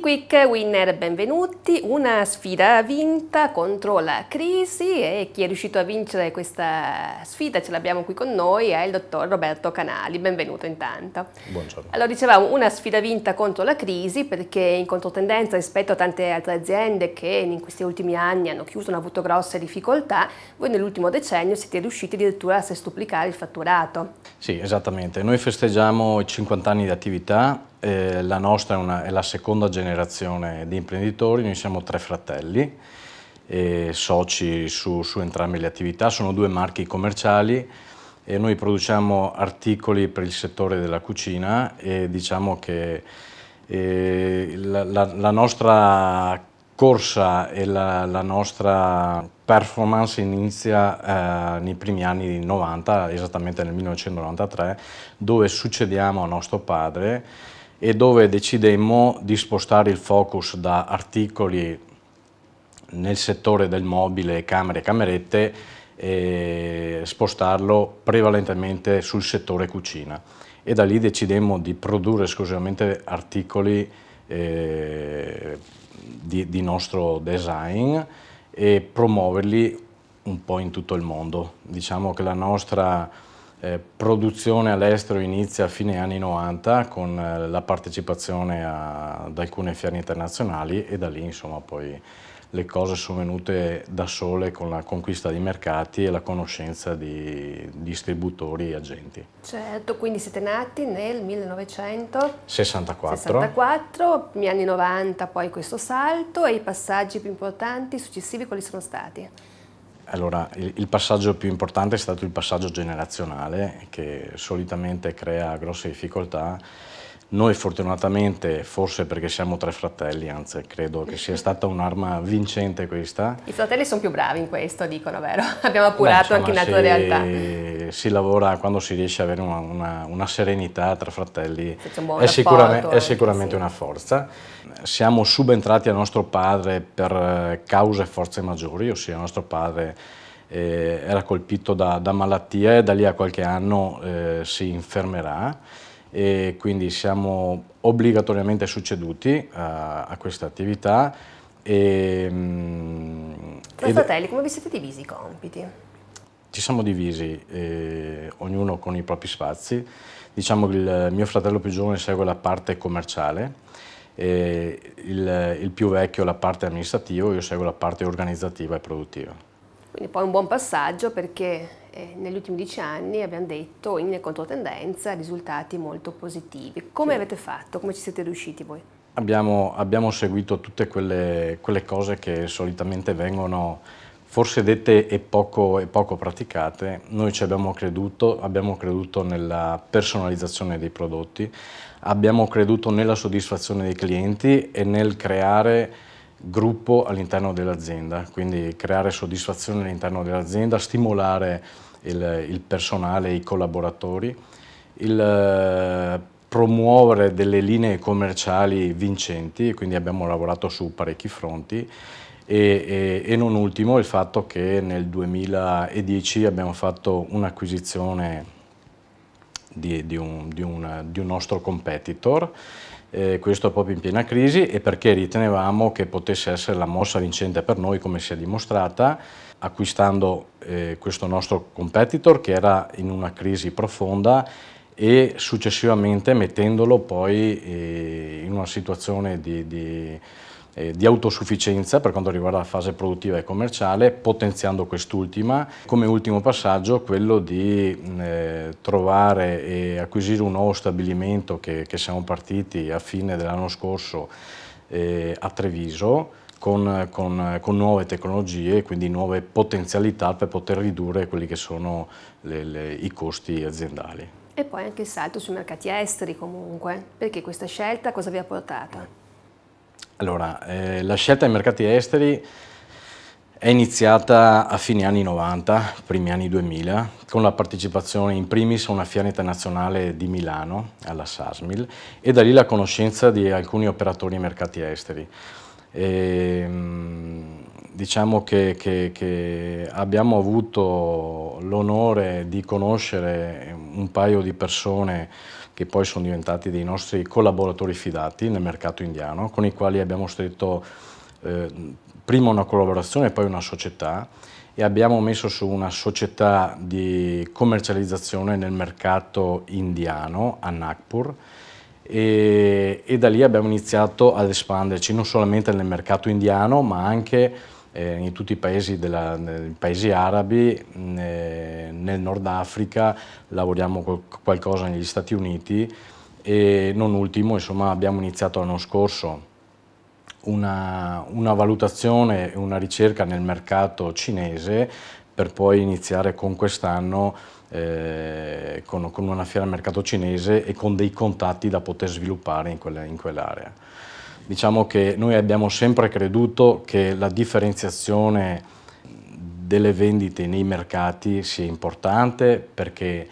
Quick Winner, benvenuti. Una sfida vinta contro la crisi e chi è riuscito a vincere questa sfida ce l'abbiamo qui con noi è il dottor Roberto Canali. Benvenuto intanto. Buongiorno. Allora dicevamo una sfida vinta contro la crisi perché in controtendenza rispetto a tante altre aziende che in questi ultimi anni hanno chiuso, hanno avuto grosse difficoltà, voi nell'ultimo decennio siete riusciti addirittura a sestuplicare il fatturato. Sì, esattamente. Noi festeggiamo i 50 anni di attività eh, la nostra è, una, è, la seconda generazione di imprenditori, noi siamo tre fratelli, eh, soci su, su entrambe le attività, sono due marchi commerciali e noi produciamo articoli per il settore della cucina e diciamo che eh, la, la, la, nostra corsa e la, la nostra performance inizia eh, nei primi anni 90, esattamente nel 1993, dove succediamo a nostro padre e dove decidemmo di spostare il focus da articoli nel settore del mobile, camere e camerette, e spostarlo prevalentemente sul settore cucina. E da lì decidemmo di produrre esclusivamente articoli eh, di, di nostro design e promuoverli un po' in tutto il mondo. Diciamo che la nostra eh, produzione all'estero inizia a fine anni 90 con eh, la partecipazione a, ad alcune fiere internazionali e da lì insomma poi le cose sono venute da sole con la conquista di mercati e la conoscenza di distributori e agenti. Certo, quindi siete nati nel 1964, 64, gli anni 90 poi questo salto e i passaggi più importanti successivi quali sono stati? Allora, il, passaggio più importante è stato il passaggio generazionale, che solitamente crea grosse difficoltà noi fortunatamente, forse perché siamo tre fratelli, anzi credo che sia stata un'arma vincente questa. I fratelli sono più bravi in questo, dicono, vero? Abbiamo appurato Beh, insomma, anche in altre realtà. Si lavora quando si riesce ad avere una, una, una serenità tra fratelli, un è, sicuramente, è, sicuramente sì. una forza. Siamo subentrati a nostro padre per eh, cause e forze maggiori, ossia nostro padre eh, era colpito da, da, malattia e da lì a qualche anno eh, si infermerà e quindi siamo obbligatoriamente succeduti a, eh, a questa attività. E, mm, Fra fratelli, come vi siete divisi i compiti? Ci siamo divisi, eh, ognuno con i propri spazi. Diciamo che il mio fratello più giovane segue la parte commerciale, eh, il, il più vecchio la parte amministrativa, io seguo la parte organizzativa e produttiva. Quindi poi un buon passaggio perché eh, negli ultimi dieci anni abbiamo detto in controtendenza risultati molto positivi. Come sì. avete fatto? Come ci siete riusciti voi? Abbiamo, abbiamo seguito tutte quelle, quelle, cose che solitamente vengono forse dette e poco, e poco praticate. Noi ci abbiamo creduto, abbiamo creduto nella personalizzazione dei prodotti, abbiamo creduto nella soddisfazione dei clienti e nel creare gruppo all'interno dell'azienda, quindi creare soddisfazione all'interno dell'azienda, stimolare il, il personale, i collaboratori, il eh, promuovere delle linee commerciali vincenti, quindi abbiamo lavorato su parecchi fronti, e, e, e, non ultimo il fatto che nel 2010 abbiamo fatto un'acquisizione di, di, un, di, un, di un nostro competitor eh, questo proprio in piena crisi e perché ritenevamo che potesse essere la mossa vincente per noi come si è dimostrata acquistando eh, questo nostro competitor che era in una crisi profonda e successivamente mettendolo poi eh, in una situazione di, di eh, di autosufficienza per quanto riguarda la fase produttiva e commerciale, potenziando quest'ultima. Come ultimo passaggio quello di eh, trovare e acquisire un nuovo stabilimento che, che siamo partiti a fine dell'anno scorso eh, a Treviso, con, con, con, nuove tecnologie e quindi nuove potenzialità per poter ridurre quelli che sono le, le, i costi aziendali. E poi anche il salto sui mercati esteri comunque, perché questa scelta cosa vi ha portato? Eh. Allora, eh, la scelta ai mercati esteri è iniziata a fine anni 90, primi anni 2000, con la partecipazione in primis a una fiera internazionale di Milano, alla SASMIL, e da lì la conoscenza di alcuni operatori ai mercati esteri. E, ehm, diciamo che, che, che, abbiamo avuto l'onore di conoscere un paio di persone che poi sono diventati dei nostri collaboratori fidati nel mercato indiano, con i quali abbiamo stretto eh, prima una collaborazione e poi una società e abbiamo messo su una società di commercializzazione nel mercato indiano a Nagpur e, e da lì abbiamo iniziato ad espanderci non solamente nel mercato indiano ma anche eh, in tutti i paesi, della, paesi arabi, eh, nel Nord Africa, lavoriamo col, qualcosa negli Stati Uniti e non ultimo insomma, abbiamo iniziato l'anno scorso una, una valutazione una ricerca nel mercato cinese per poi iniziare con quest'anno eh, con, con, una fiera al mercato cinese e con dei contatti da poter sviluppare in, quelle, in quell'area. Diciamo che noi abbiamo sempre creduto che la differenziazione delle vendite nei mercati sia importante perché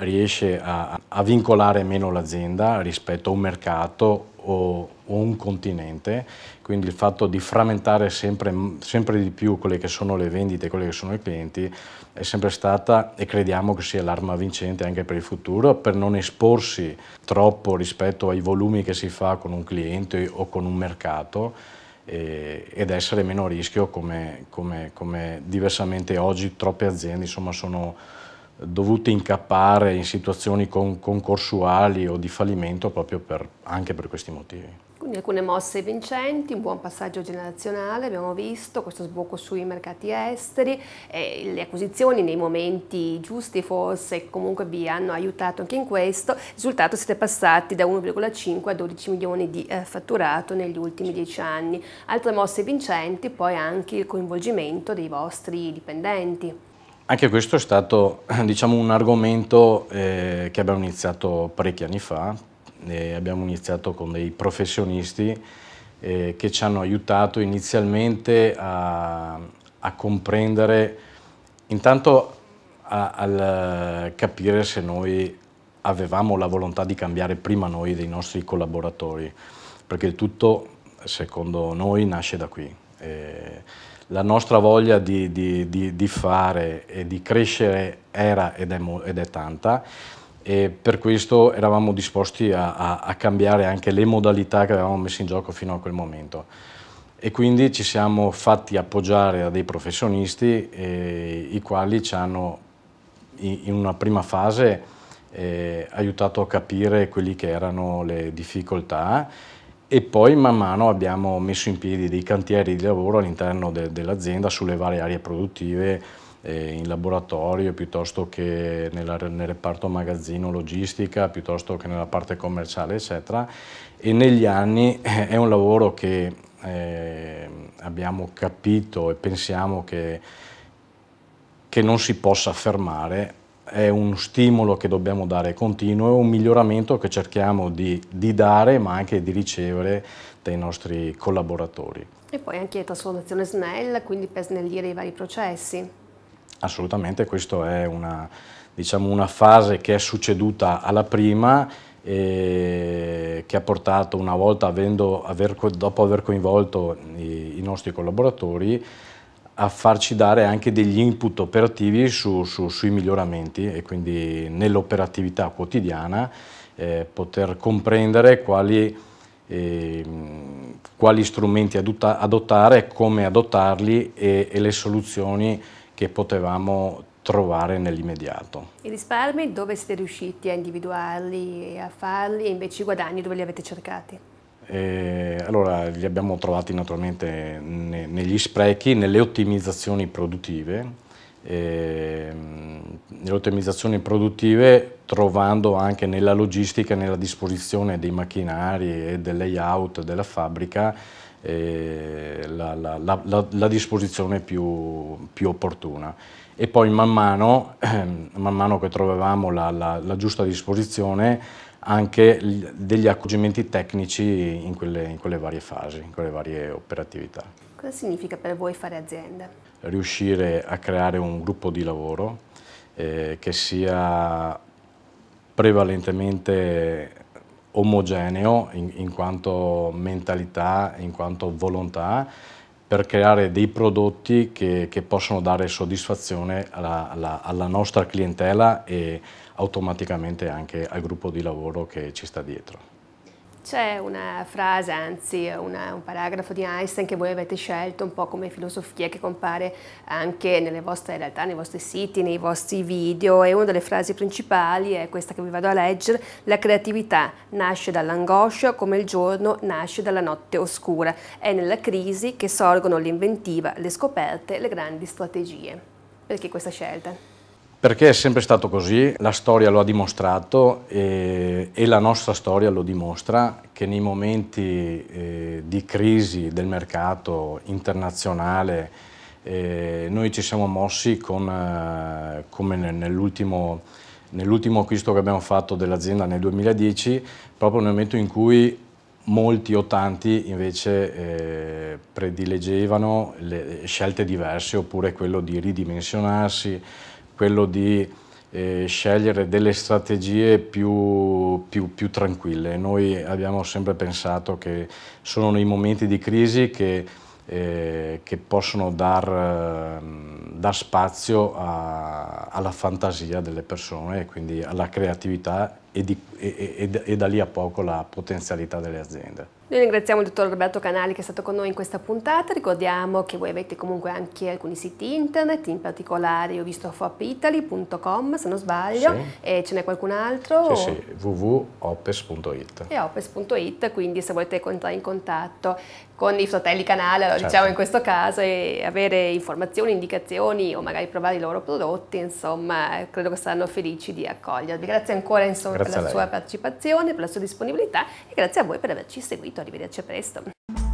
riesce a, a vincolare meno l'azienda rispetto a un mercato o un continente, quindi il fatto di frammentare sempre, sempre di più quelle che sono le vendite, quelle che sono i clienti, è sempre stata e crediamo che sia l'arma vincente anche per il futuro, per non esporsi troppo rispetto ai volumi che si fa con un cliente o con un mercato ed essere meno a rischio come, come, come, diversamente oggi troppe aziende insomma, sono dovute incappare in situazioni con, concorsuali o di fallimento proprio per, anche per questi motivi alcune mosse vincenti, un buon passaggio generazionale, abbiamo visto questo sbocco sui mercati esteri, eh, le acquisizioni nei momenti giusti forse comunque vi hanno aiutato anche in questo, risultato siete passati da 1,5 a 12 milioni di eh, fatturato negli ultimi 10 anni. Altre mosse vincenti poi anche il coinvolgimento dei vostri dipendenti. Anche questo è stato diciamo, un argomento eh, che abbiamo iniziato parecchi anni fa e abbiamo iniziato con dei professionisti eh, che ci hanno aiutato inizialmente a, a comprendere, intanto a, a, eh, capire se noi avevamo la volontà di cambiare prima noi dei nostri collaboratori, perché il tutto secondo noi nasce da qui. Eh, la nostra voglia di, di, di, di, fare e di crescere era ed è, ed è tanta e per questo eravamo disposti a, a, a, cambiare anche le modalità che avevamo messo in gioco fino a quel momento e quindi ci siamo fatti appoggiare a dei professionisti eh, i quali ci hanno in una prima fase eh, aiutato a capire quelle che erano le difficoltà e poi man mano abbiamo messo in piedi dei cantieri di lavoro all'interno de, dell'azienda sulle varie aree produttive eh, in laboratorio piuttosto che nella, nel reparto magazzino logistica, piuttosto che nella parte commerciale eccetera e negli anni eh, è un lavoro che eh, abbiamo capito e pensiamo che, che non si possa fermare, è un stimolo che dobbiamo dare continuo, è un miglioramento che cerchiamo di, di dare ma anche di ricevere dai nostri collaboratori. E poi anche la trasformazione snell, quindi per snellire i vari processi. Assolutamente, questa è una, diciamo, una fase che è succeduta alla prima e che ha portato una volta, avendo, aver, dopo aver coinvolto i, i, nostri collaboratori, a farci dare anche degli input operativi su, su, sui miglioramenti e quindi nell'operatività quotidiana eh, poter comprendere quali, eh, quali strumenti adotta, adottare, come adottarli e, e le soluzioni che potevamo trovare nell'immediato. I risparmi dove siete riusciti a individuarli e a farli e invece i guadagni dove li avete cercati? Eh, allora, li abbiamo trovati naturalmente ne, negli sprechi, nelle ottimizzazioni produttive, eh, nelle ottimizzazioni produttive trovando anche nella logistica, nella disposizione dei macchinari e del layout della fabbrica eh, la, la, la, la, disposizione più, più, opportuna. E poi man mano, ehm, man mano che trovavamo la, giusta disposizione, anche degli accorgimenti tecnici in quelle, in quelle varie fasi, in quelle varie operatività. Cosa significa per voi fare azienda? Riuscire a creare un gruppo di lavoro eh, che sia prevalentemente omogeneo in, in quanto mentalità, in quanto volontà, per creare dei prodotti che, che possono dare soddisfazione alla, alla, alla, nostra clientela e automaticamente anche al gruppo di lavoro che ci sta dietro. C'è una frase, anzi una, un paragrafo di Einstein che voi avete scelto un po' come filosofia che compare anche nelle vostre realtà, nei vostri siti, nei vostri video e una delle frasi principali è questa che vi vado a leggere, la creatività nasce dall'angoscia come il giorno nasce dalla notte oscura, è nella crisi che sorgono l'inventiva, le scoperte, le grandi strategie. Perché questa scelta? Perché è sempre stato così, la storia lo ha dimostrato e, e la nostra storia lo dimostra che nei momenti eh, di crisi del mercato internazionale eh, noi ci siamo mossi con, eh, come nell'ultimo, nell'ultimo acquisto che abbiamo fatto dell'azienda nel 2010, proprio nel momento in cui molti o tanti invece eh, predilegevano scelte diverse oppure quello di ridimensionarsi quello di eh, scegliere delle strategie più, più, più, tranquille. Noi abbiamo sempre pensato che sono nei momenti di crisi che, eh, che possono dar, ehm, dar spazio a, alla fantasia delle persone e quindi alla creatività e, di, e, e da lì a poco la potenzialità delle aziende. Noi ringraziamo il dottor Roberto Canali che è stato con noi in questa puntata, ricordiamo che voi avete comunque anche alcuni siti internet, in particolare ho visto fopitaly.com se non sbaglio, sì. e ce n'è qualcun altro? Sì, sì, www.opes.it. E opes.it, quindi se volete entrare in contatto con i fratelli Canali, certo. diciamo in questo caso, e avere informazioni, indicazioni o magari provare i loro prodotti, insomma, credo che saranno felici di accogliervi. Grazie ancora, insomma, grazie per la sua partecipazione, per la sua disponibilità e grazie a voi per averci seguito. Arrivederci presto.